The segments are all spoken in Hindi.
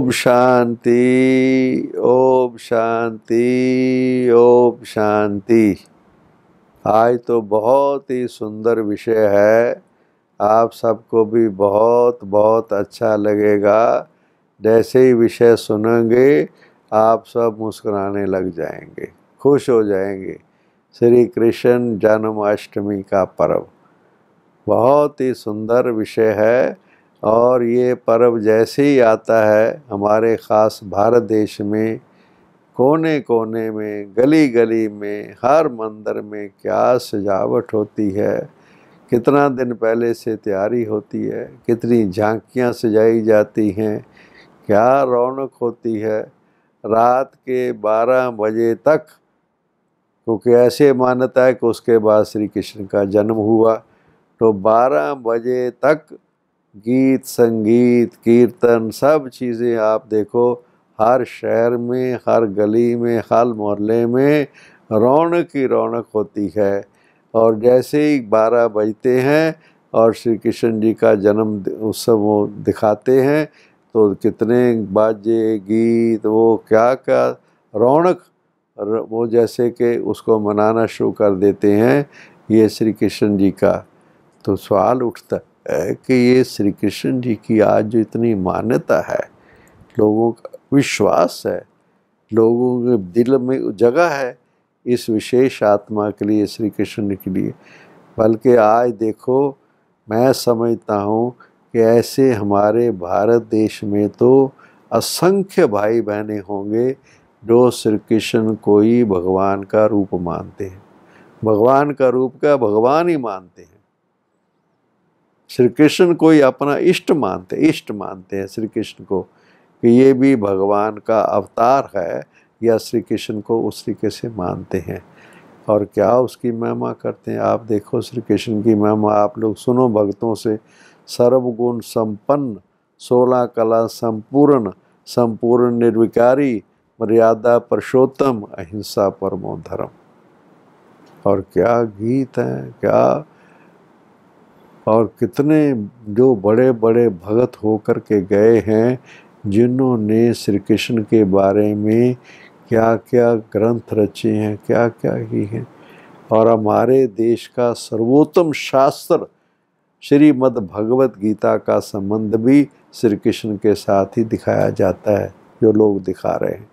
ओम शांति ओम शांति ओम शांति आज तो बहुत ही सुंदर विषय है आप सबको भी बहुत बहुत अच्छा लगेगा जैसे ही विषय सुनेंगे आप सब मुस्कुराने लग जाएंगे खुश हो जाएंगे श्री कृष्ण जन्माष्टमी का पर्व बहुत ही सुंदर विषय है और ये पर्व जैसे ही आता है हमारे ख़ास भारत देश में कोने कोने में गली गली में हर मंदिर में क्या सजावट होती है कितना दिन पहले से तैयारी होती है कितनी झांकियाँ सजाई जाती हैं क्या रौनक होती है रात के 12 बजे तक क्योंकि ऐसे मान्यता है कि उसके बाद श्री कृष्ण का जन्म हुआ तो 12 बजे तक गीत संगीत कीर्तन सब चीज़ें आप देखो हर शहर में हर गली में हर मोहल्ले में रौनक ही रौनक होती है और जैसे ही बारह बजते हैं और श्री कृष्ण जी का जन्म उत्सव वो दिखाते हैं तो कितने बाजे गीत वो क्या क्या रौनक वो जैसे कि उसको मनाना शुरू कर देते हैं ये श्री कृष्ण जी का तो सवाल उठता कि ये श्री कृष्ण जी की आज जो इतनी मान्यता है लोगों का विश्वास है लोगों के दिल में जगह है इस विशेष आत्मा के लिए श्री कृष्ण के लिए बल्कि आज देखो मैं समझता हूँ कि ऐसे हमारे भारत देश में तो असंख्य भाई बहने होंगे जो श्री कृष्ण को ही भगवान का रूप मानते हैं भगवान का रूप का भगवान ही मानते हैं श्री कृष्ण को ही अपना इष्ट मानते इष्ट मानते हैं श्री कृष्ण को कि ये भी भगवान का अवतार है या श्री कृष्ण को उस तरीके से मानते हैं और क्या उसकी महिमा करते हैं आप देखो श्री कृष्ण की महिमा आप लोग सुनो भक्तों से सर्वगुण संपन्न सोलह कला संपूर्ण संपूर्ण निर्विकारी मर्यादा पुरुषोत्तम अहिंसा परमो धर्म और क्या गीत है क्या और कितने जो बड़े बड़े भगत होकर के गए हैं जिन्होंने श्री कृष्ण के बारे में क्या क्या ग्रंथ रचे हैं क्या क्या ही हैं और हमारे देश का सर्वोत्तम शास्त्र श्रीमद् भगवत गीता का संबंध भी श्री कृष्ण के साथ ही दिखाया जाता है जो लोग दिखा रहे हैं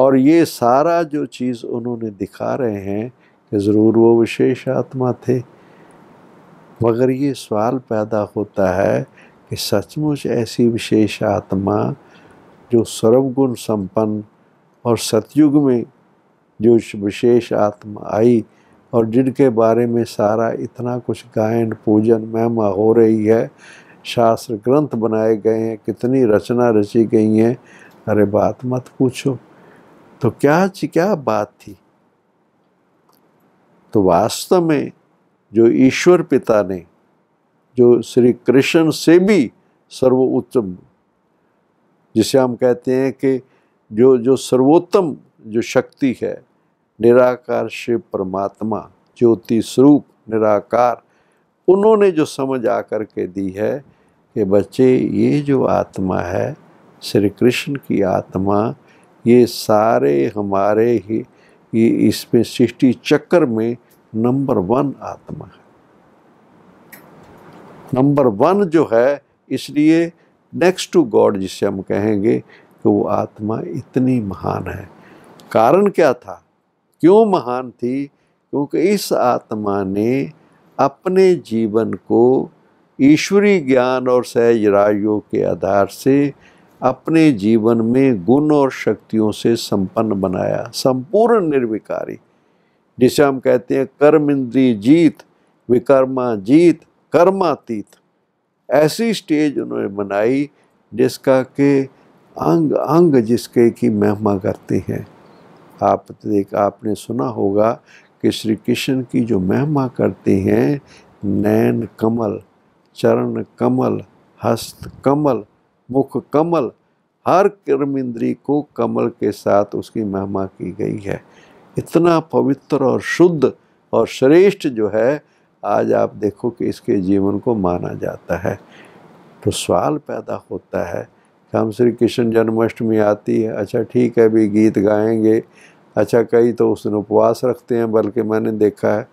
और ये सारा जो चीज़ उन्होंने दिखा रहे हैं कि ज़रूर वो विशेष आत्मा थे मगर ये सवाल पैदा होता है कि सचमुच ऐसी विशेष आत्मा जो सर्वगुण संपन्न और सतयुग में जो विशेष आत्मा आई और जिनके बारे में सारा इतना कुछ गायन पूजन महिमा हो रही है शास्त्र ग्रंथ बनाए गए हैं कितनी रचना रची गई है अरे बात मत पूछो तो क्या क्या बात थी तो वास्तव में जो ईश्वर पिता ने जो श्री कृष्ण से भी सर्वोत्तम जिसे हम कहते हैं कि जो जो सर्वोत्तम जो शक्ति है निराकार शिव परमात्मा ज्योति स्वरूप निराकार उन्होंने जो समझ आ कर के दी है कि बच्चे ये जो आत्मा है श्री कृष्ण की आत्मा ये सारे हमारे ही ये इसमें सृष्टि चक्र में नंबर वन आत्मा है नंबर वन जो है इसलिए नेक्स्ट टू गॉड जिसे हम कहेंगे कि वो आत्मा इतनी महान है कारण क्या था क्यों महान थी क्योंकि इस आत्मा ने अपने जीवन को ईश्वरी ज्ञान और सहज रायों के आधार से अपने जीवन में गुण और शक्तियों से संपन्न बनाया संपूर्ण निर्विकारी जिसे हम कहते हैं कर्म इंद्री जीत विकर्मा जीत कर्मातीत ऐसी स्टेज उन्होंने बनाई जिसका के अंग अंग जिसके की महिमा करते हैं आप देख आपने सुना होगा कि श्री कृष्ण की जो महिमा करते हैं नैन कमल चरण कमल हस्त कमल मुख कमल हर कर्म इंद्री को कमल के साथ उसकी महिमा की गई है इतना पवित्र और शुद्ध और श्रेष्ठ जो है आज आप देखो कि इसके जीवन को माना जाता है तो सवाल पैदा होता है कि हम श्री कृष्ण जन्माष्टमी आती है अच्छा ठीक है अभी गीत गाएंगे अच्छा कई तो उस दिन उपवास रखते हैं बल्कि मैंने देखा है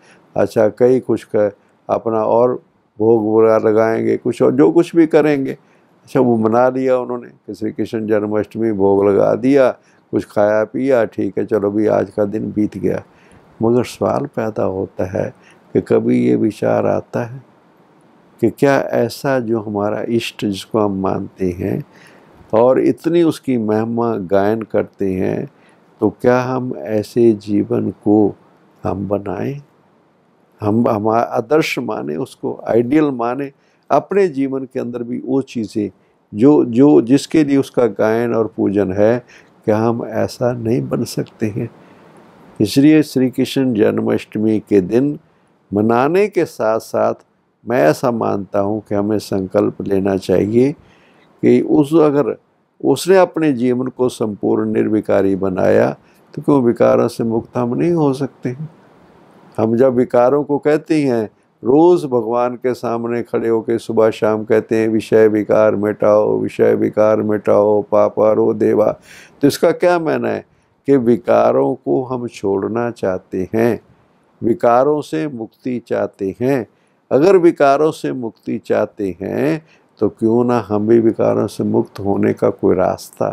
अच्छा कई कुछ कर अपना और भोग वगैरह लगाएंगे कुछ और जो कुछ भी करेंगे अच्छा वो मना लिया उन्होंने कि श्री कृष्ण जन्माष्टमी भोग लगा दिया कुछ खाया पिया ठीक है चलो भी आज का दिन बीत गया मगर सवाल पैदा होता है कि कभी ये विचार आता है कि क्या ऐसा जो हमारा इष्ट जिसको हम मानते हैं और इतनी उसकी महिमा गायन करते हैं तो क्या हम ऐसे जीवन को हम बनाएं हम हमारा आदर्श माने उसको आइडियल माने अपने जीवन के अंदर भी वो चीज़ें जो जो जिसके लिए उसका गायन और पूजन है कि हम ऐसा नहीं बन सकते हैं इसलिए श्री कृष्ण जन्माष्टमी के दिन मनाने के साथ साथ मैं ऐसा मानता हूँ कि हमें संकल्प लेना चाहिए कि उस अगर उसने अपने जीवन को संपूर्ण निर्विकारी बनाया तो क्यों विकारों से मुक्त हम नहीं हो सकते हैं हम जब विकारों को कहते हैं रोज़ भगवान के सामने खड़े होकर सुबह शाम कहते हैं विषय विकार मिटाओ विषय विकार मिटाओ पापा रो देवा तो इसका क्या मैंने है कि विकारों को हम छोड़ना चाहते हैं विकारों से मुक्ति चाहते हैं अगर विकारों से मुक्ति चाहते हैं तो क्यों ना हम भी विकारों से मुक्त होने का कोई रास्ता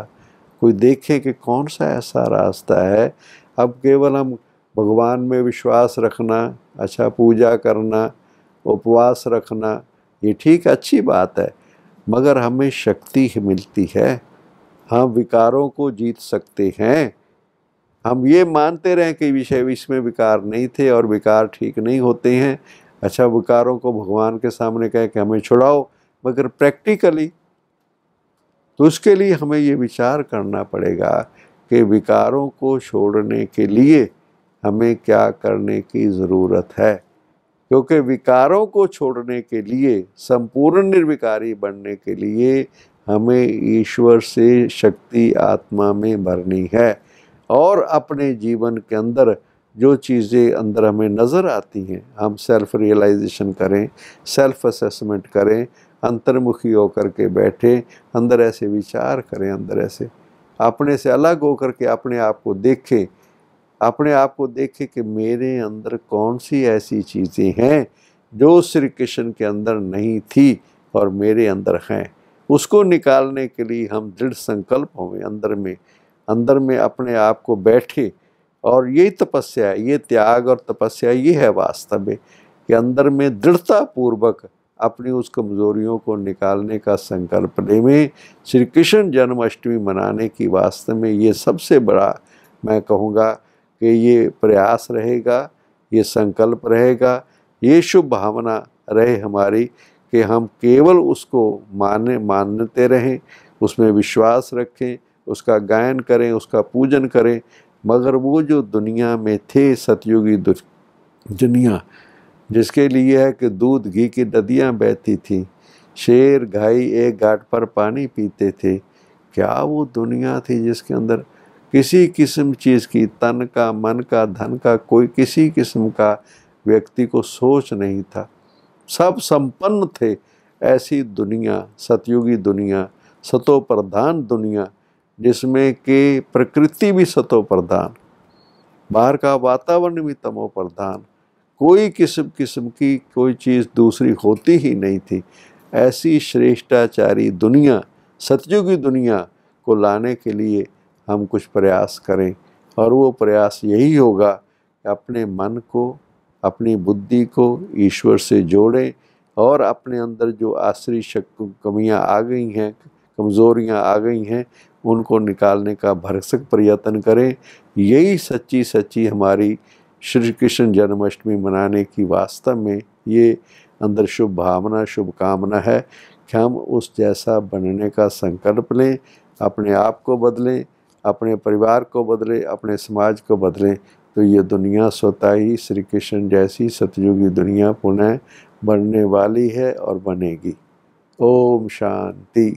कोई देखें कि कौन सा ऐसा रास्ता है अब केवल हम भगवान में विश्वास रखना अच्छा पूजा करना उपवास रखना ये ठीक अच्छी बात है मगर हमें शक्ति ही मिलती है हम विकारों को जीत सकते हैं हम ये मानते रहें कि विषय इसमें विकार नहीं थे और विकार ठीक नहीं होते हैं अच्छा विकारों को भगवान के सामने कह के हमें छुड़ाओ मगर प्रैक्टिकली तो उसके लिए हमें ये विचार करना पड़ेगा कि विकारों को छोड़ने के लिए हमें क्या करने की ज़रूरत है क्योंकि विकारों को छोड़ने के लिए संपूर्ण निर्विकारी बनने के लिए हमें ईश्वर से शक्ति आत्मा में भरनी है और अपने जीवन के अंदर जो चीज़ें अंदर हमें नज़र आती हैं हम सेल्फ रियलाइजेशन करें सेल्फ असेसमेंट करें अंतर्मुखी होकर के बैठे अंदर ऐसे विचार करें अंदर ऐसे अपने से अलग होकर के अपने आप को देखें अपने आप को देखे कि मेरे अंदर कौन सी ऐसी चीज़ें हैं जो श्री कृष्ण के अंदर नहीं थी और मेरे अंदर हैं उसको निकालने के लिए हम दृढ़ संकल्प हों अंदर में अंदर में अपने आप को बैठे और यही तपस्या है ये त्याग और तपस्या ये है वास्तव में कि अंदर में दृढ़तापूर्वक अपनी उस कमज़ोरियों को निकालने का संकल्प ले में श्री कृष्ण जन्माष्टमी मनाने की वास्तव में ये सबसे बड़ा मैं कहूँगा कि ये प्रयास रहेगा ये संकल्प रहेगा ये शुभ भावना रहे हमारी कि हम केवल उसको माने मानते रहें उसमें विश्वास रखें उसका गायन करें उसका पूजन करें मगर वो जो दुनिया में थे सतयुगी दुनिया जिसके लिए है कि दूध घी की नदियाँ बहती थी शेर घाई एक घाट पर पानी पीते थे क्या वो दुनिया थी जिसके अंदर किसी किस्म चीज़ की तन का मन का धन का कोई किसी किस्म का व्यक्ति को सोच नहीं था सब संपन्न थे ऐसी दुनिया सतयुगी दुनिया सतोप्रधान दुनिया जिसमें कि प्रकृति भी सतोप्रधान बाहर का वातावरण भी तमोप्रधान कोई किस्म किस्म की कोई चीज़ दूसरी होती ही नहीं थी ऐसी श्रेष्ठाचारी दुनिया सतयुगी दुनिया को लाने के लिए हम कुछ प्रयास करें और वो प्रयास यही होगा कि अपने मन को अपनी बुद्धि को ईश्वर से जोड़ें और अपने अंदर जो आश्री शक कमियाँ आ गई हैं कमज़ोरियाँ आ गई हैं उनको निकालने का भरसक प्रयत्न करें यही सच्ची सच्ची हमारी श्री कृष्ण जन्माष्टमी मनाने की वास्तव में ये अंदर शुभ भावना शुभकामना है कि हम उस जैसा बनने का संकल्प लें अपने आप को बदलें अपने परिवार को बदले अपने समाज को बदले तो ये दुनिया स्वतः ही श्री कृष्ण जैसी सतयुगी दुनिया पुनः बनने वाली है और बनेगी ओम शांति